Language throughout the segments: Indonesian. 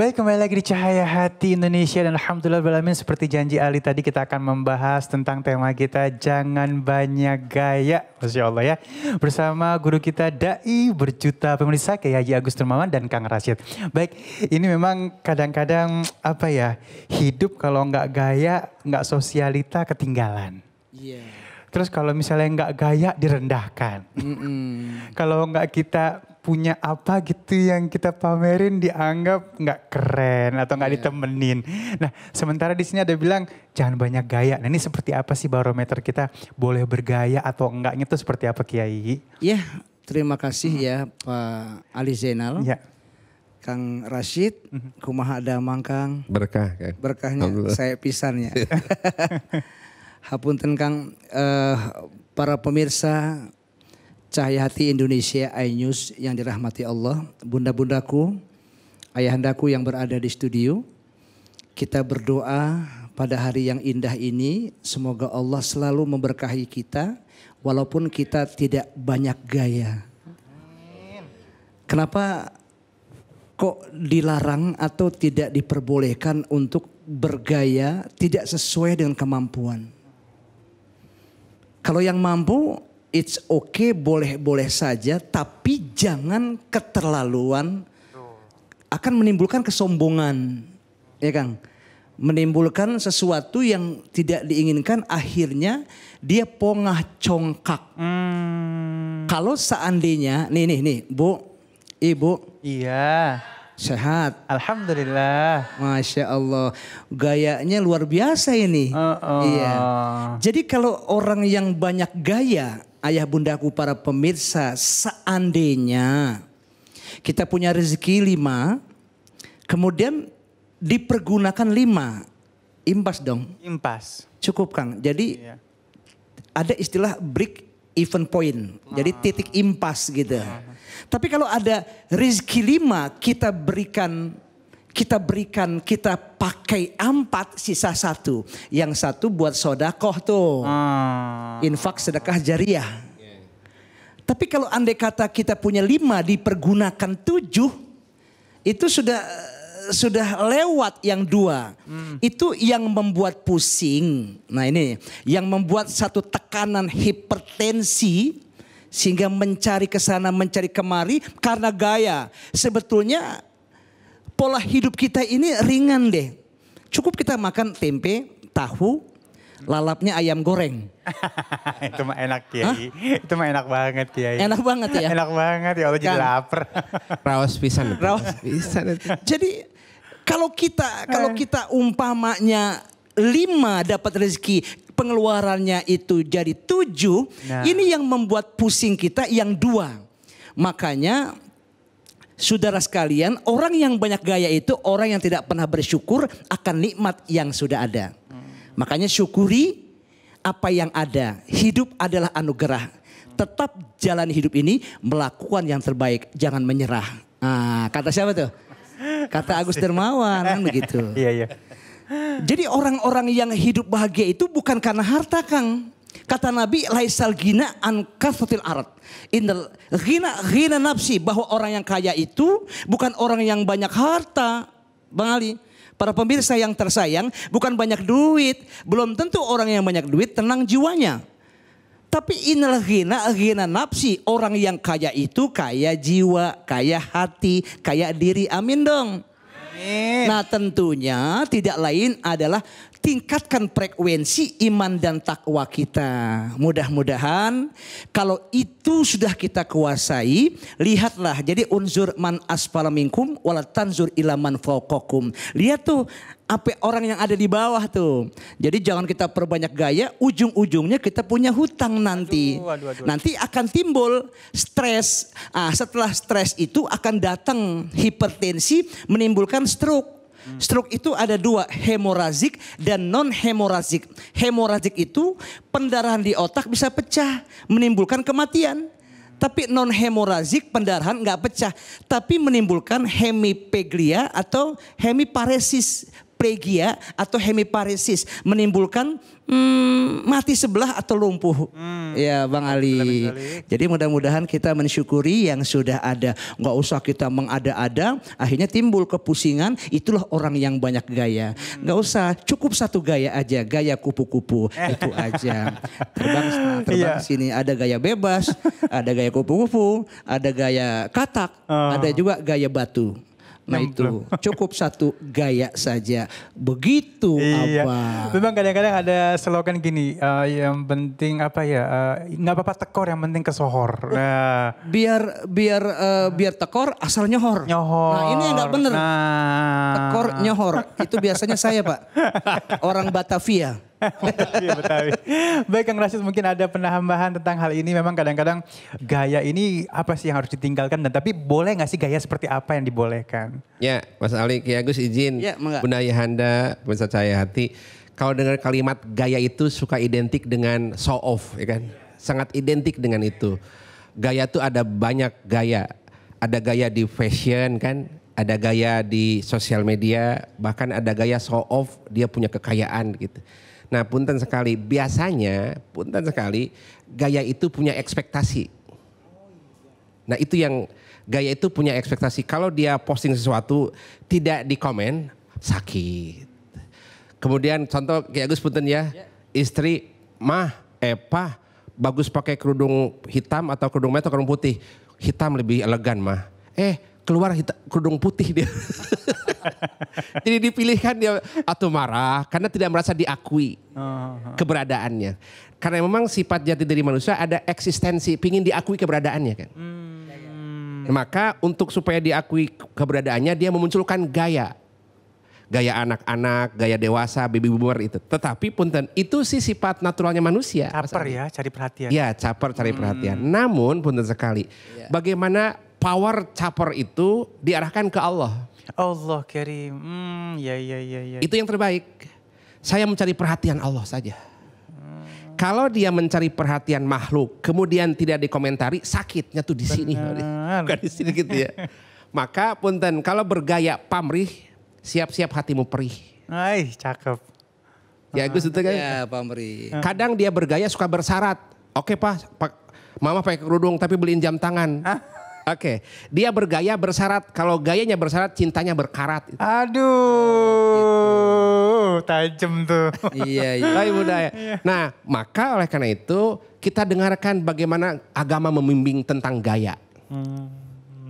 Baik kembali lagi di Cahaya Hati Indonesia dan Alhamdulillah Balamin seperti janji Ali tadi kita akan membahas tentang tema kita Jangan Banyak Gaya. Masya Allah ya. Bersama guru kita Da'i berjuta pemirsa kayak Haji Agus Termawan dan Kang Rashid. Baik ini memang kadang-kadang apa ya hidup kalau nggak gaya nggak sosialita ketinggalan. Iya. Yeah. Terus kalau misalnya nggak gaya direndahkan. Mm -mm. kalau nggak kita punya apa gitu yang kita pamerin dianggap nggak keren atau nggak yeah. ditemenin. Nah, sementara di sini ada bilang jangan banyak gaya. Nah, ini seperti apa sih barometer kita boleh bergaya atau enggaknya itu seperti apa Kiai? Iya, yeah, terima kasih hmm. ya Pak Ali Zainal. Ya. Yeah. Kang Rashid, mhm. kumaha ada mangkang. Berkah kan. Berkahnya saya pisannya. Hapunten Kang eh, para pemirsa Cahaya Hati Indonesia iNews yang dirahmati Allah, bunda-bundaku, ayahandaku yang berada di studio, kita berdoa pada hari yang indah ini, semoga Allah selalu memberkahi kita, walaupun kita tidak banyak gaya. Kenapa kok dilarang atau tidak diperbolehkan untuk bergaya tidak sesuai dengan kemampuan? Kalau yang mampu it's okay boleh-boleh saja tapi jangan keterlaluan akan menimbulkan kesombongan ya Kang menimbulkan sesuatu yang tidak diinginkan akhirnya dia pongah congkak hmm. kalau seandainya nih nih nih Bu Ibu iya sehat alhamdulillah masya Allah gayanya luar biasa ini uh, uh. iya jadi kalau orang yang banyak gaya ayah bundaku para pemirsa, seandainya kita punya rezeki lima, kemudian dipergunakan lima, impas dong. Impas. Cukup Kang. Jadi yeah. ada istilah break even point. Jadi ah. titik impas gitu. Ah. Tapi kalau ada rezeki lima kita berikan kita berikan, kita pakai empat, sisa satu. Yang satu buat sodakoh tuh. Ah. Infak sedekah jariah. Tapi kalau andai kata kita punya lima dipergunakan tujuh, itu sudah sudah lewat yang dua. Hmm. Itu yang membuat pusing. Nah ini yang membuat satu tekanan hipertensi sehingga mencari kesana mencari kemari karena gaya. Sebetulnya pola hidup kita ini ringan deh. Cukup kita makan tempe, tahu, lalapnya ayam goreng. itu mah enak Kiai. Hah? Itu mah enak banget Kiai. Enak banget ya. enak banget ya Allah kan? jadi lapar. Rawas pisan. Rawas pisan. jadi kalau kita kalau eh. kita umpamanya lima dapat rezeki pengeluarannya itu jadi tujuh. Nah. Ini yang membuat pusing kita yang dua. Makanya Saudara sekalian, orang yang banyak gaya itu orang yang tidak pernah bersyukur akan nikmat yang sudah ada. Makanya syukuri apa yang ada. Hidup adalah anugerah. Tetap jalan hidup ini melakukan yang terbaik, jangan menyerah. Nah, kata siapa tuh? Kata Agus Dermawan kan begitu. Iya, iya. Jadi orang-orang yang hidup bahagia itu bukan karena harta, Kang. Kata Nabi, laisal gina an kafatil arat. Indal gina gina nafsi bahwa orang yang kaya itu bukan orang yang banyak harta. Bang Ali, para pemirsa yang tersayang, bukan banyak duit, belum tentu orang yang banyak duit tenang jiwanya. Tapi inal gina, gina nafsi. Orang yang kaya itu kaya jiwa, kaya hati, kaya diri. Amin dong. Nah tentunya tidak lain adalah tingkatkan frekuensi iman dan takwa kita. Mudah-mudahan kalau itu sudah kita kuasai, lihatlah jadi unzur man asfala minkum wala tanzur ila man fawqakum. Lihat tuh apa orang yang ada di bawah tuh. Jadi jangan kita perbanyak gaya, ujung-ujungnya kita punya hutang nanti. Aduh, aduh, aduh. Nanti akan timbul stres. Ah, setelah stres itu akan datang hipertensi menimbulkan stroke Hmm. Stroke itu ada dua, hemorazik dan non-hemorazik. Hemorazik itu pendarahan di otak bisa pecah, menimbulkan kematian. Tapi non-hemorazik pendarahan nggak pecah, tapi menimbulkan hemipeglia atau hemiparesis hemiplegia atau hemiparesis menimbulkan hmm, mati sebelah atau lumpuh. Hmm. Ya Bang Ali. Jadi mudah-mudahan kita mensyukuri yang sudah ada. Nggak usah kita mengada-ada, akhirnya timbul kepusingan, itulah orang yang banyak gaya. Hmm. usah, cukup satu gaya aja, gaya kupu-kupu, eh. itu aja. Terbang, terbang yeah. sini, ada gaya bebas, ada gaya kupu-kupu, ada gaya katak, uh. ada juga gaya batu. Nah itu cukup satu gaya saja. Begitu iya. apa. Memang kadang-kadang ada slogan gini, uh, yang penting apa ya, eh, nggak uh, apa-apa tekor yang penting kesohor. Oh, nah. Biar biar uh, biar tekor asal nyohor. Nyohor. Nah ini nggak bener. Nah. Tekor nyohor itu biasanya saya pak, orang Batavia. Iya, Betawi. Baik Kang Rasid mungkin ada penambahan tentang hal ini. Memang kadang-kadang gaya ini apa sih yang harus ditinggalkan dan tapi boleh gak sih gaya seperti apa yang dibolehkan? Ya, Mas Ali, Ki ya, Agus izin. Ya, Bunda Yahanda, Bunda cahaya hati. Kalau dengar kalimat gaya itu suka identik dengan show off, ya kan? Sangat identik dengan itu. Gaya itu ada banyak gaya. Ada gaya di fashion kan, ada gaya di sosial media, bahkan ada gaya show off dia punya kekayaan gitu Nah punten sekali, biasanya punten sekali gaya itu punya ekspektasi. Nah itu yang gaya itu punya ekspektasi. Kalau dia posting sesuatu tidak dikomen sakit. Kemudian contoh kayak Agus punten ya, ya. istri mah eh bagus pakai kerudung hitam atau kerudung merah atau kerudung putih. Hitam lebih elegan mah. Eh keluar kerudung putih dia. Jadi dipilihkan dia atau marah karena tidak merasa diakui uh-huh. keberadaannya. Karena memang sifat jati diri manusia ada eksistensi, pingin diakui keberadaannya kan. Hmm. Maka untuk supaya diakui keberadaannya dia memunculkan gaya. Gaya anak-anak, gaya dewasa, baby boomer itu. Tetapi punten, itu sih sifat naturalnya manusia. Caper ya, cari perhatian. Ya, caper cari perhatian. hmm. perhatian. Namun punten sekali, yeah. bagaimana power caper itu diarahkan ke Allah. Allah kirim. Hmm, ya, ya, ya, ya. Itu yang terbaik. Saya mencari perhatian Allah saja. Hmm. Kalau dia mencari perhatian makhluk, kemudian tidak dikomentari, sakitnya tuh di sini. Bukan di sini gitu ya. Maka punten, kalau bergaya pamrih, siap-siap hatimu perih. Hai, cakep. Ya Gus itu kan? Ya, pamrih. Kadang dia bergaya suka bersarat. Oke, Pak, pak Mama pakai kerudung tapi beliin jam tangan. Oke, okay. dia bergaya bersyarat. Kalau gayanya bersyarat, cintanya berkarat. Aduh, gitu. tajam tuh. iya, iya. budaya. Iya. Nah, maka oleh karena itu kita dengarkan bagaimana agama membimbing tentang gaya. Hmm.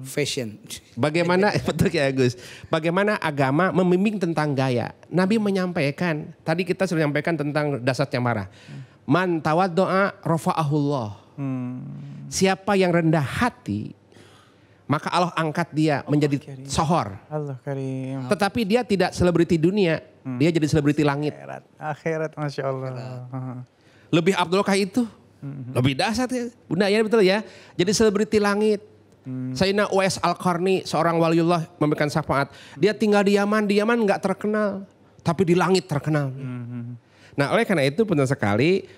Fashion. Bagaimana betul ya Gus? Bagaimana agama membimbing tentang gaya? Nabi menyampaikan. Tadi kita sudah menyampaikan tentang dasar marah. Mantawat doa rofa'ahullah. Hmm. Siapa yang rendah hati maka Allah angkat dia menjadi karim. sohor. Allah karim. Tetapi dia tidak selebriti dunia, hmm. dia jadi selebriti langit. Akhirat, akhirat masya Allah. Lebih Abdullah itu, hmm. lebih dahsyat ya. Bunda ya betul ya, jadi selebriti langit. Hmm. Sayyidina Uwais Al-Qarni, seorang waliullah memberikan syafaat. Dia tinggal di Yaman, di Yaman gak terkenal, tapi di langit terkenal. Hmm. Nah oleh karena itu penting sekali,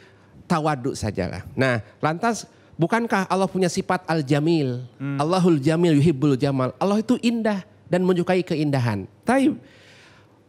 tawaduk sajalah. Nah lantas Bukankah Allah punya sifat al-jamil? Hmm. Allahul jamil yuhibbul jamal. Allah itu indah dan menyukai keindahan. Tapi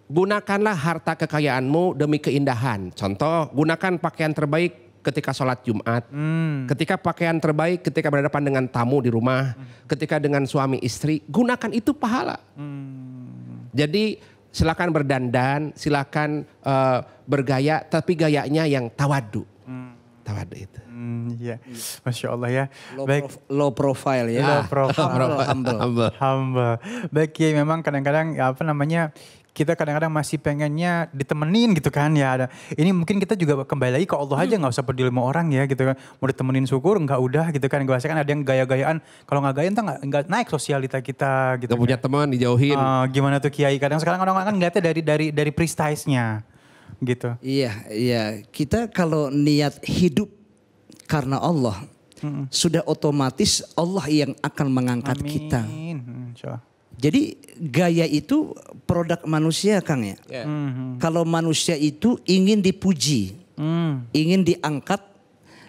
gunakanlah harta kekayaanmu demi keindahan. Contoh, gunakan pakaian terbaik ketika sholat Jumat, hmm. ketika pakaian terbaik, ketika berhadapan dengan tamu di rumah, hmm. ketika dengan suami istri, gunakan itu pahala. Hmm. Jadi silakan berdandan, silakan uh, bergaya, tapi gayanya yang tawadu, hmm. tawadu itu. Hmm, iya. iya. Masya Allah ya. Low, Baik. Prof, low profile ya. Low profile. humble, humble. humble. humble. Baik ya memang kadang-kadang ya, apa namanya kita kadang-kadang masih pengennya ditemenin gitu kan ya ada ini mungkin kita juga kembali lagi ke Allah aja hmm. nggak hmm. usah peduli sama orang ya gitu kan mau ditemenin syukur nggak udah gitu kan gue kan ada yang gaya-gayaan kalau nggak gaya entah nggak naik sosialita kita gitu gak kan. punya teman dijauhin uh, gimana tuh kiai kadang sekarang orang-orang kan ngeliatnya dari dari dari prestasinya gitu iya iya kita kalau niat hidup karena Allah, hmm. sudah otomatis Allah yang akan mengangkat Amin. kita. Hmm, Jadi gaya itu produk manusia, Kang ya. Yeah. Mm-hmm. Kalau manusia itu ingin dipuji, mm. ingin diangkat,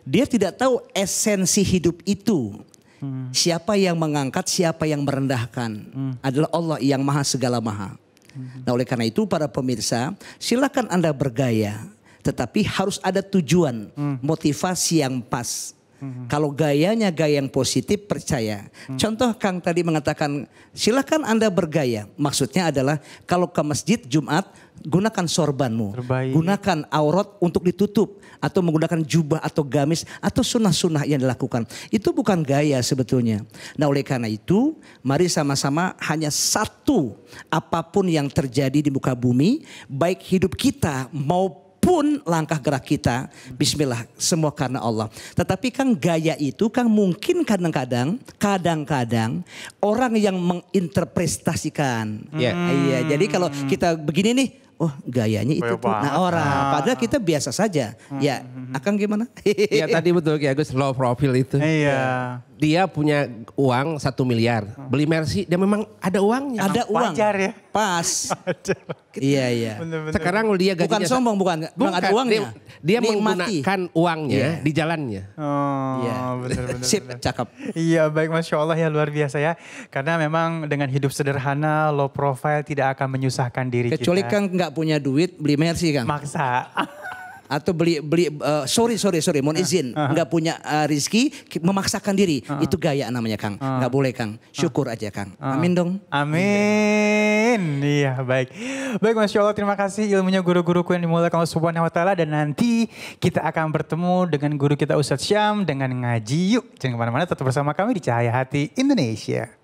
dia tidak tahu esensi hidup itu. Mm. Siapa yang mengangkat, siapa yang merendahkan mm. adalah Allah yang maha segala maha. Mm-hmm. Nah, oleh karena itu para pemirsa, silakan Anda bergaya tetapi harus ada tujuan, hmm. motivasi yang pas. Hmm. Kalau gayanya gaya yang positif, percaya. Hmm. Contoh Kang tadi mengatakan, silahkan Anda bergaya. Maksudnya adalah kalau ke masjid Jumat, gunakan sorbanmu. Terbaik. Gunakan aurat untuk ditutup. Atau menggunakan jubah atau gamis atau sunnah-sunnah yang dilakukan. Itu bukan gaya sebetulnya. Nah oleh karena itu, mari sama-sama hanya satu apapun yang terjadi di muka bumi, baik hidup kita maupun apapun langkah gerak kita, bismillah, semua karena Allah. Tetapi Kang gaya itu Kang mungkin kadang-kadang, kadang-kadang orang yang menginterpretasikan. Yeah. Hmm. Iya, jadi kalau hmm. kita begini nih, oh gayanya itu pun Nah, orang, padahal kita biasa saja. Hmm. Ya, Akang gimana? ya tadi betul Ki Agus low profile itu. Iya. Dia punya uang satu miliar. Hmm. Beli Mercy dia memang ada uangnya. Ada uang. Pajar ya. Pas. iya iya. Bener, bener. Sekarang dia gajinya. Bukan sombong bukan. Bukan ada uangnya. Dia, dia menggunakan uangnya yeah. di jalannya. Oh iya. benar benar. Sip cakep. Iya baik Masya Allah ya luar biasa ya. Karena memang dengan hidup sederhana low profile tidak akan menyusahkan diri Kecuali kita. Kecuali kan nggak punya duit beli Mercy kan. Maksa. atau beli beli uh, sorry sorry sorry mohon ah. izin uh, uh, nggak punya uh, rizki memaksakan diri uh, itu gaya namanya Kang uh, nggak boleh Kang syukur uh, aja Kang amin dong amin iya baik baik Masya Allah terima kasih ilmunya guru-guruku yang dimulai kalau Subhanahu Wa Taala dan nanti kita akan bertemu dengan guru kita Ustadz Syam dengan ngaji yuk jangan kemana-mana tetap bersama kami di Cahaya Hati Indonesia